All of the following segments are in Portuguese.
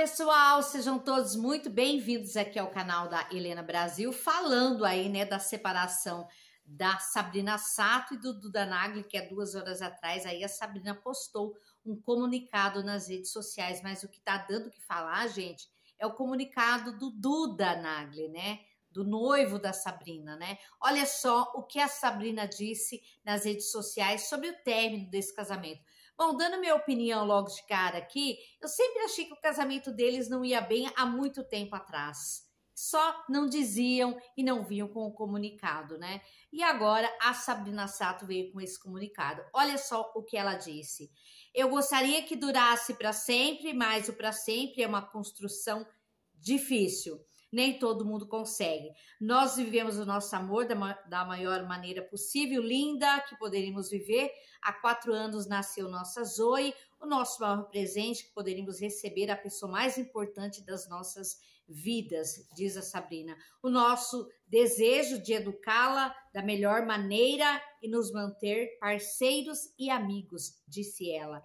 pessoal, sejam todos muito bem-vindos aqui ao canal da Helena Brasil, falando aí, né, da separação da Sabrina Sato e do Duda Nagli, que há é duas horas atrás aí a Sabrina postou um comunicado nas redes sociais, mas o que tá dando que falar, gente, é o comunicado do Duda Nagli, né? do noivo da Sabrina, né? Olha só o que a Sabrina disse nas redes sociais sobre o término desse casamento. Bom, dando minha opinião logo de cara aqui, eu sempre achei que o casamento deles não ia bem há muito tempo atrás. Só não diziam e não vinham com o comunicado, né? E agora a Sabrina Sato veio com esse comunicado. Olha só o que ela disse. Eu gostaria que durasse para sempre, mas o para sempre é uma construção difícil nem todo mundo consegue. Nós vivemos o nosso amor da, da maior maneira possível, linda, que poderíamos viver. Há quatro anos nasceu nossa Zoe, o nosso maior presente que poderíamos receber, a pessoa mais importante das nossas vidas, diz a Sabrina. O nosso desejo de educá-la da melhor maneira e nos manter parceiros e amigos, disse ela.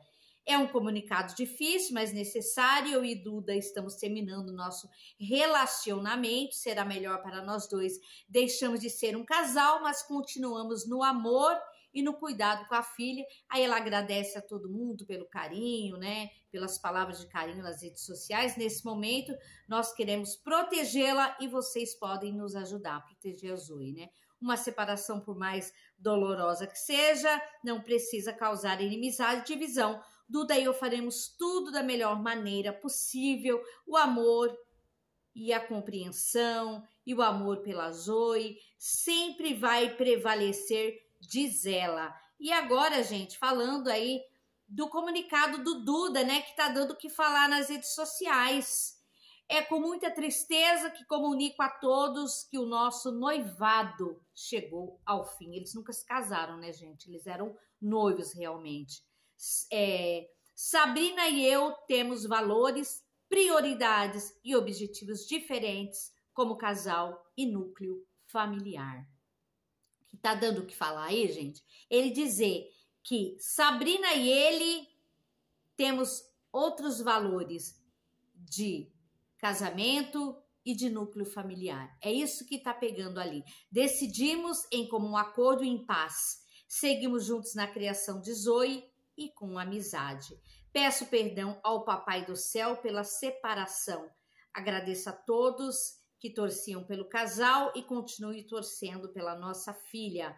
É um comunicado difícil, mas necessário. Eu e Duda estamos terminando nosso relacionamento, será melhor para nós dois. Deixamos de ser um casal, mas continuamos no amor e no cuidado com a filha. Aí ela agradece a todo mundo pelo carinho, né? Pelas palavras de carinho nas redes sociais. Nesse momento, nós queremos protegê-la e vocês podem nos ajudar a proteger a Zoe, né? Uma separação, por mais dolorosa que seja, não precisa causar inimizade e divisão. Duda e Eu Faremos Tudo da Melhor Maneira Possível, o amor e a compreensão e o amor pela Zoe sempre vai prevalecer, diz ela. E agora, gente, falando aí do comunicado do Duda, né, que tá dando o que falar nas redes sociais. É com muita tristeza que comunico a todos que o nosso noivado chegou ao fim. Eles nunca se casaram, né, gente? Eles eram noivos realmente. É, Sabrina e eu temos valores, prioridades e objetivos diferentes como casal e núcleo familiar. Que tá dando o que falar aí, gente? Ele dizer que Sabrina e ele temos outros valores de casamento e de núcleo familiar. É isso que tá pegando ali. Decidimos em comum acordo e em paz. Seguimos juntos na criação de Zoe e com amizade. Peço perdão ao Papai do Céu pela separação. Agradeço a todos que torciam pelo casal e continue torcendo pela nossa filha.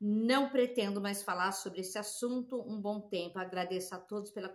Não pretendo mais falar sobre esse assunto um bom tempo. Agradeço a todos pela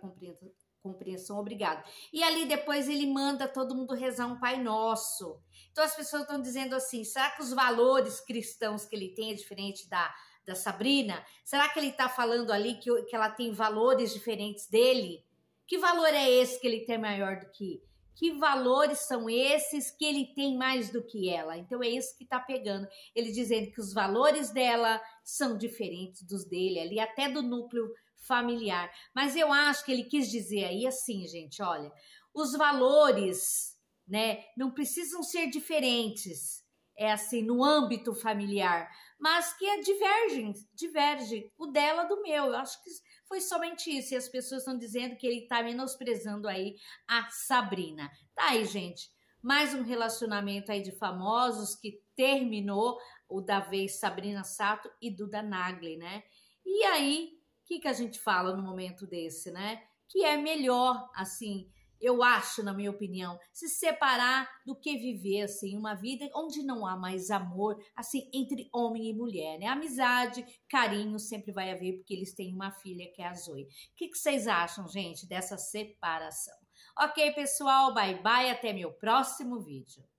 compreensão. obrigado. E ali depois ele manda todo mundo rezar um Pai Nosso. Então as pessoas estão dizendo assim: será que os valores cristãos que ele tem é diferente da da Sabrina? Será que ele está falando ali que, que ela tem valores diferentes dele? Que valor é esse que ele tem maior do que? Que valores são esses que ele tem mais do que ela? Então é isso que está pegando. Ele dizendo que os valores dela são diferentes dos dele, ali até do núcleo familiar. Mas eu acho que ele quis dizer aí assim, gente, olha, os valores, né, não precisam ser diferentes é assim, no âmbito familiar, mas que é divergem, diverge o dela do meu. Eu acho que foi somente isso. E as pessoas estão dizendo que ele está menosprezando aí a Sabrina. Tá aí, gente. Mais um relacionamento aí de famosos que terminou o da vez Sabrina Sato e Duda Nagli, né? E aí, o que, que a gente fala no momento desse, né? Que é melhor, assim, eu acho, na minha opinião, se separar do que viver, assim, uma vida onde não há mais amor, assim, entre homem e mulher, né? Amizade, carinho sempre vai haver, porque eles têm uma filha que é a Zoe. O que, que vocês acham, gente, dessa separação? Ok, pessoal, bye bye, até meu próximo vídeo.